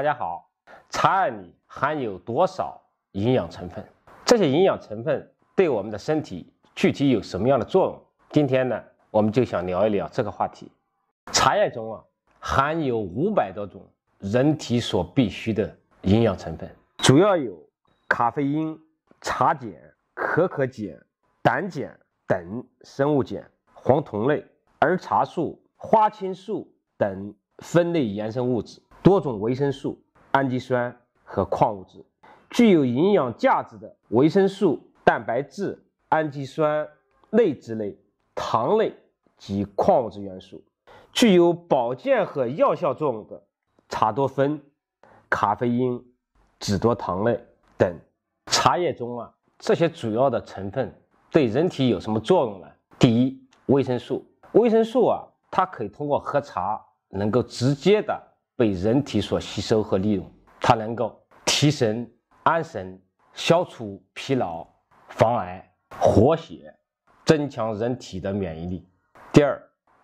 大家好，茶叶里含有多少营养成分？这些营养成分对我们的身体具体有什么样的作用？今天呢，我们就想聊一聊这个话题。茶叶中啊，含有五百多种人体所必需的营养成分，主要有咖啡因、茶碱、可可碱、胆碱等生物碱、黄酮类，而茶素、花青素等分类衍生物质。多种维生素、氨基酸和矿物质，具有营养价值的维生素、蛋白质、氨基酸类脂类、糖类及矿物质元素，具有保健和药效作用的茶多酚、咖啡因、脂多糖类等。茶叶中啊，这些主要的成分对人体有什么作用呢？第一，维生素。维生素啊，它可以通过喝茶能够直接的。被人体所吸收和利用，它能够提神、安神、消除疲劳、防癌、活血、增强人体的免疫力。第二，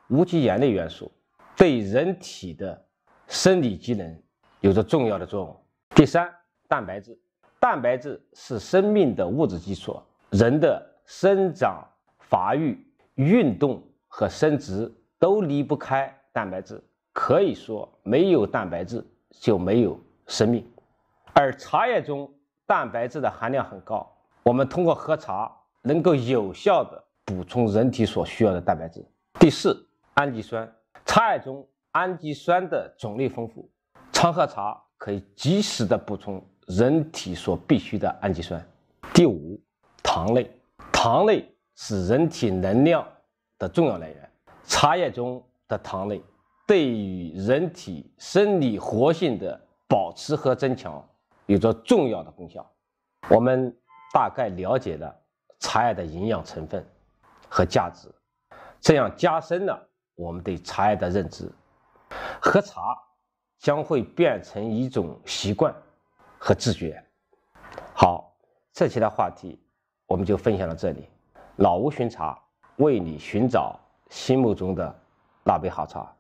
无机盐类元素对人体的生理机能有着重要的作用。第三，蛋白质，蛋白质是生命的物质基础，人的生长、发育、运动和生殖都离不开蛋白质。可以说，没有蛋白质就没有生命，而茶叶中蛋白质的含量很高，我们通过喝茶能够有效的补充人体所需要的蛋白质。第四，氨基酸，茶叶中氨基酸的种类丰富，常喝茶可以及时的补充人体所必需的氨基酸。第五，糖类，糖类是人体能量的重要来源，茶叶中的糖类。对于人体生理活性的保持和增强有着重要的功效。我们大概了解了茶叶的营养成分和价值，这样加深了我们对茶叶的认知。喝茶将会变成一种习惯和自觉。好，这期的话题我们就分享到这里。老吴寻茶，为你寻找心目中的那杯好茶。